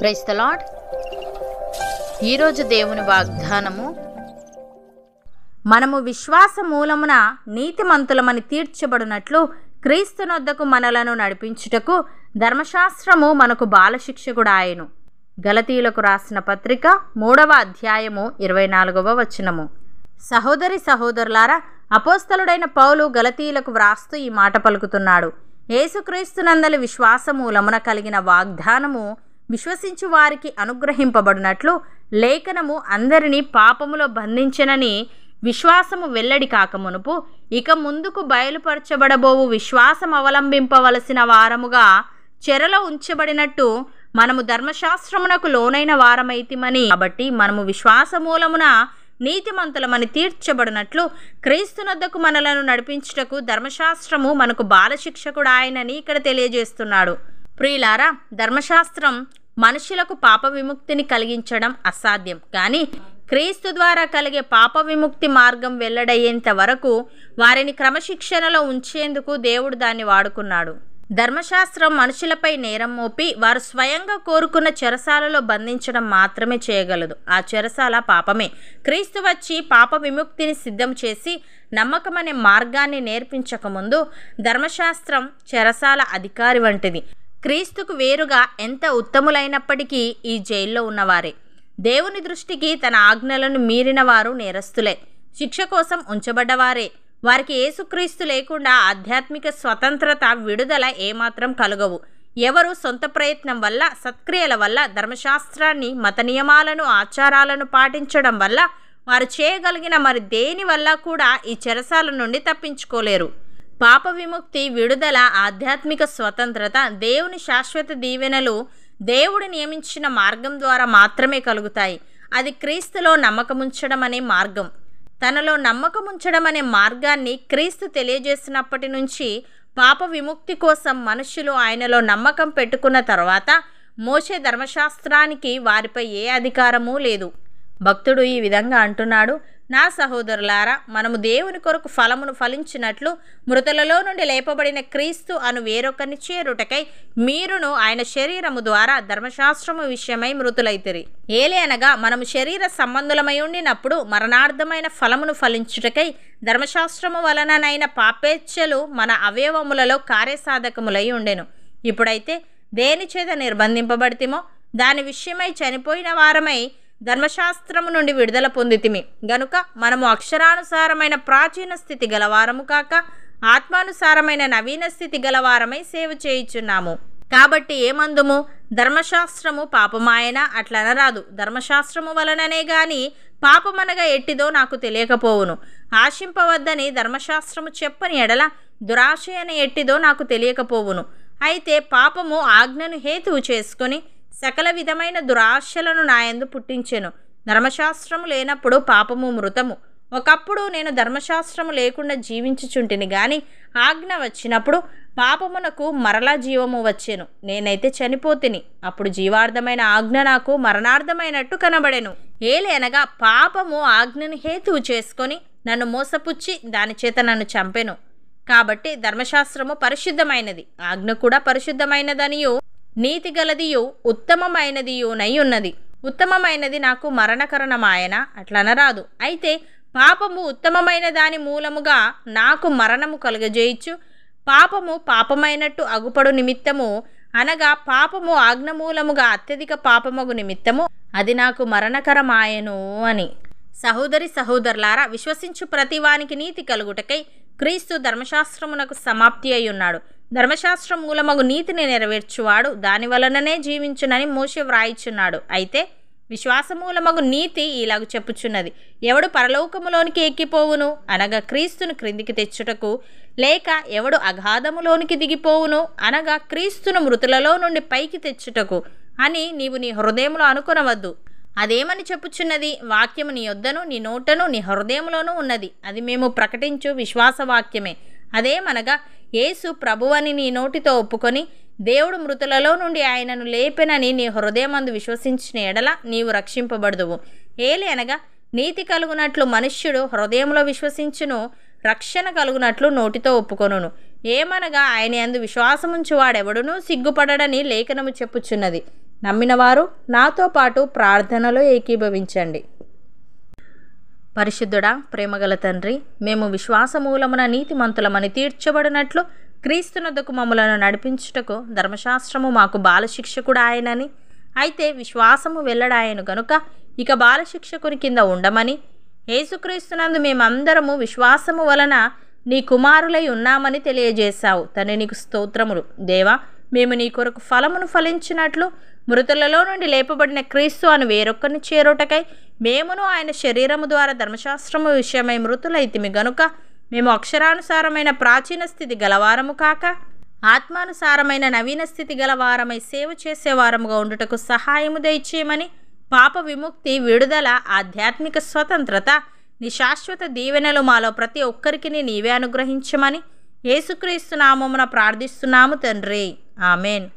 praise the Lord ఈరోజు దేవుని వాగ్దానము మనము విశ్వాస మూలమున నీతిమంతులమని తీర్చబడినట్లు క్రీస్తునొద్దకు మనలను నడిపించుటకు ధర్మశాస్త్రము మనకు ఆయను గలతీలకు రాసిన పత్రిక మూడవ అధ్యాయము ఇరవై నాలుగవ వచనము సహోదరి సహోదరులారా అపోస్తలుడైన పౌలు గలతీలకు వ్రాస్తూ ఈ మాట పలుకుతున్నాడు యేసుక్రీస్తునందలి విశ్వాసమూలమున కలిగిన వాగ్దానము విశ్వసించు వారికి అనుగ్రహింపబడినట్లు లేఖనము అందరినీ పాపములో బంధించనని విశ్వాసము వెల్లడి కాకమునుపు ఇక ముందుకు బయలుపరచబడబోవు విశ్వాసం అవలంబింపవలసిన వారముగా చెరలో ఉంచబడినట్టు మనము ధర్మశాస్త్రమునకు లోనైన వారమైతిమని కాబట్టి మనము విశ్వాస మూలమున నీతిమంతులమని తీర్చబడినట్లు క్రీస్తునొద్దకు మనలను నడిపించుటకు ధర్మశాస్త్రము మనకు బాలశిక్షకుడు ఆయనని ఇక్కడ తెలియజేస్తున్నాడు ప్రియులారా ధర్మశాస్త్రం మనుషులకు పాప విముక్తిని కలిగించడం అసాధ్యం కానీ క్రీస్తు ద్వారా కలిగే పాప విముక్తి మార్గం వెల్లడయ్యేంత వరకు వారిని క్రమశిక్షణలో ఉంచేందుకు దేవుడు దాన్ని వాడుకున్నాడు ధర్మశాస్త్రం మనుషులపై నేరం మోపి వారు స్వయంగా కోరుకున్న చెరసాలలో బంధించడం మాత్రమే చేయగలదు ఆ చెరసాల పాపమే క్రీస్తు వచ్చి పాప విముక్తిని సిద్ధం చేసి నమ్మకం అనే మార్గాన్ని నేర్పించకముందు ధర్మశాస్త్రం చెరసాల అధికారి వంటిది క్రీస్తుకు వేరుగా ఎంత ఉత్తములైనప్పటికీ ఈ జైల్లో ఉన్నవారే దేవుని దృష్టికి తన ఆజ్ఞలను మీరిన వారు నేరస్తులే శిక్ష కోసం ఉంచబడ్డవారే వారికి ఏసుక్రీస్తు లేకుండా ఆధ్యాత్మిక స్వతంత్రత విడుదల ఏమాత్రం కలుగవు ఎవరు సొంత ప్రయత్నం వల్ల సత్క్రియల వల్ల ధర్మశాస్త్రాన్ని మత నియమాలను ఆచారాలను పాటించడం వల్ల వారు చేయగలిగిన మరి దేని వల్ల కూడా ఈ చెరసాల నుండి తప్పించుకోలేరు పాప విముక్తి విడుదల ఆధ్యాత్మిక స్వతంత్రత దేవుని శాశ్వత దీవెనలు దేవుడు నియమించిన మార్గం ద్వారా మాత్రమే కలుగుతాయి అది క్రీస్తులో నమ్మకముంచడం అనే మార్గం తనలో నమ్మకముంచడం అనే మార్గాన్ని క్రీస్తు తెలియజేసినప్పటి నుంచి పాప విముక్తి కోసం మనుషులు ఆయనలో నమ్మకం పెట్టుకున్న తర్వాత మోసే ధర్మశాస్త్రానికి వారిపై ఏ అధికారమూ లేదు భక్తుడు ఈ విధంగా అంటున్నాడు నా సహోదరులారా మనము దేవుని కొరకు ఫలమును ఫలించినట్లు మృతులలో నుండి లేపబడిన క్రీస్తు అను వేరొకరిని చేరుటకై మీరును ఆయన శరీరము ద్వారా ధర్మశాస్త్రము విషయమై మృతులైతిరి ఏలి అనగా మనము శరీర సంబంధులమై ఉండినప్పుడు మరణార్థమైన ఫలమును ఫలించుటకై ధర్మశాస్త్రము వలననైన పాపేచ్ఛలు మన అవయవములలో కార్యసాధకములై ఉండెను ఇప్పుడైతే దేని చేత నిర్బంధింపబడితేమో దాని విషయమై చనిపోయిన వారమై ధర్మశాస్త్రము నుండి విడుదల పొందితిమి గనుక మనము అక్షరానుసారమైన ప్రాచీన స్థితి గలవారము కాక ఆత్మానుసారమైన నవీన స్థితి గలవారమై సేవ చేయుచున్నాము కాబట్టి ఏమందుము ధర్మశాస్త్రము పాపమాయన అట్లనరాదు ధర్మశాస్త్రము వలననే గాని పాపమనగా ఎట్టిదో నాకు తెలియకపోవును ఆశింపవద్దని ధర్మశాస్త్రము చెప్పని ఎడల దురాశయన ఎట్టిదో నాకు తెలియకపోవును అయితే పాపము ఆజ్ఞను హేతువు చేసుకొని సకల విధమైన దురాశలను నాయందు పుట్టించెను ధర్మశాస్త్రము లేనప్పుడు పాపము మృతము ఒకప్పుడు నేను ధర్మశాస్త్రము లేకుండా జీవించుచుంటిని గాని ఆజ్ఞ వచ్చినప్పుడు పాపమునకు మరలా జీవము వచ్చాను నేనైతే చనిపోతిని అప్పుడు జీవార్థమైన ఆజ్ఞ నాకు మరణార్థమైనట్టు కనబడెను ఏలేనగా పాపము ఆజ్ఞను హేతువు చేసుకొని నన్ను మోసపుచ్చి దాని చేత నన్ను చంపెను కాబట్టి ధర్మశాస్త్రము పరిశుద్ధమైనది ఆజ్ఞ కూడా పరిశుద్ధమైనదనియు నీతి గలదియు ఉత్తమమైనదియునై ఉన్నది ఉత్తమమైనది నాకు మరణకరణమాయన అట్లనరాదు అయితే పాపము ఉత్తమమైన దాని మూలముగా నాకు మరణము కలుగజేయచ్చు పాపము పాపమైనట్టు అగుపడు నిమిత్తము అనగా పాపము మూలముగా అత్యధిక పాపమగు నిమిత్తము అది నాకు మరణకరమాయను అని సహోదరి సహోదరులారా విశ్వసించు ప్రతివానికి నీతి కలుగుటకై క్రీస్తు ధర్మశాస్త్రమునకు సమాప్తి అయి ఉన్నాడు ధర్మశాస్త్రం మూలమగు నీతిని నెరవేర్చువాడు దాని వలననే జీవించునని మోషే వ్రాయిచున్నాడు అయితే విశ్వాసమూలమగు నీతి ఇలాగ చెప్పుచున్నది ఎవడు పరలోకములోనికి ఎక్కిపోవును అనగా క్రీస్తును క్రిందికి తెచ్చుటకు లేక ఎవడు అగాధములోనికి దిగిపోవును అనగా క్రీస్తును మృతులలో నుండి పైకి తెచ్చుటకు అని నీవు నీ హృదయంలో అనుకునవద్దు అదేమని చెప్పుచున్నది వాక్యము నీ వద్దను నీ నోటను నీ హృదయంలోనూ ఉన్నది అది మేము ప్రకటించు విశ్వాస వాక్యమే అదేమనగా యేసు ప్రభువని నీ నోటితో ఒప్పుకొని దేవుడు మృతులలో నుండి ఆయనను లేపెనని నీ హృదయమందు విశ్వసించిన ఎడల నీవు రక్షింపబడదువు ఏలి అనగా నీతి కలుగునట్లు మనుష్యుడు హృదయంలో విశ్వసించును రక్షణ కలుగునట్లు నోటితో ఒప్పుకొనును ఏమనగా ఆయన అందు వాడెవడునూ సిగ్గుపడడని లేఖనము చెప్పుచున్నది నమ్మినవారు నాతో పాటు ప్రార్థనలో ఏకీభవించండి పరిశుద్ధుడా ప్రేమగల తండ్రి మేము విశ్వాసమూలమున మంతులమని తీర్చబడినట్లు క్రీస్తునద్దకు మమ్మలను నడిపించుటకు ధర్మశాస్త్రము మాకు బాలశిక్షకుడు ఆయనని అయితే విశ్వాసము వెళ్ళడాయను గనుక ఇక బాలశిక్షకుని కింద ఉండమని యేసుక్రీస్తునందు మేమందరము విశ్వాసము వలన నీ కుమారులై ఉన్నామని తెలియజేశావు తనే నీకు స్తోత్రములు దేవా మేము నీ కొరకు ఫలమును ఫలించినట్లు మృతులలో నుండి లేపబడిన క్రీస్తు అని వేరొక్కరిని చేరుటకై మేమును ఆయన శరీరము ద్వారా ధర్మశాస్త్రము విషయమై మృతులైతిమి గనుక మేము అక్షరానుసారమైన ప్రాచీన స్థితి గలవారము కాక ఆత్మానుసారమైన నవీన స్థితి గలవారమై సేవ చేసేవారముగా ఉండుటకు సహాయము దయచేయమని పాప విముక్తి విడుదల ఆధ్యాత్మిక స్వతంత్రత నీ శాశ్వత దీవెనలు మాలో ప్రతి ఒక్కరికి నీవే అనుగ్రహించమని యేసుక్రీస్తు నామమున ప్రార్థిస్తున్నాము తండ్రి ఆమెన్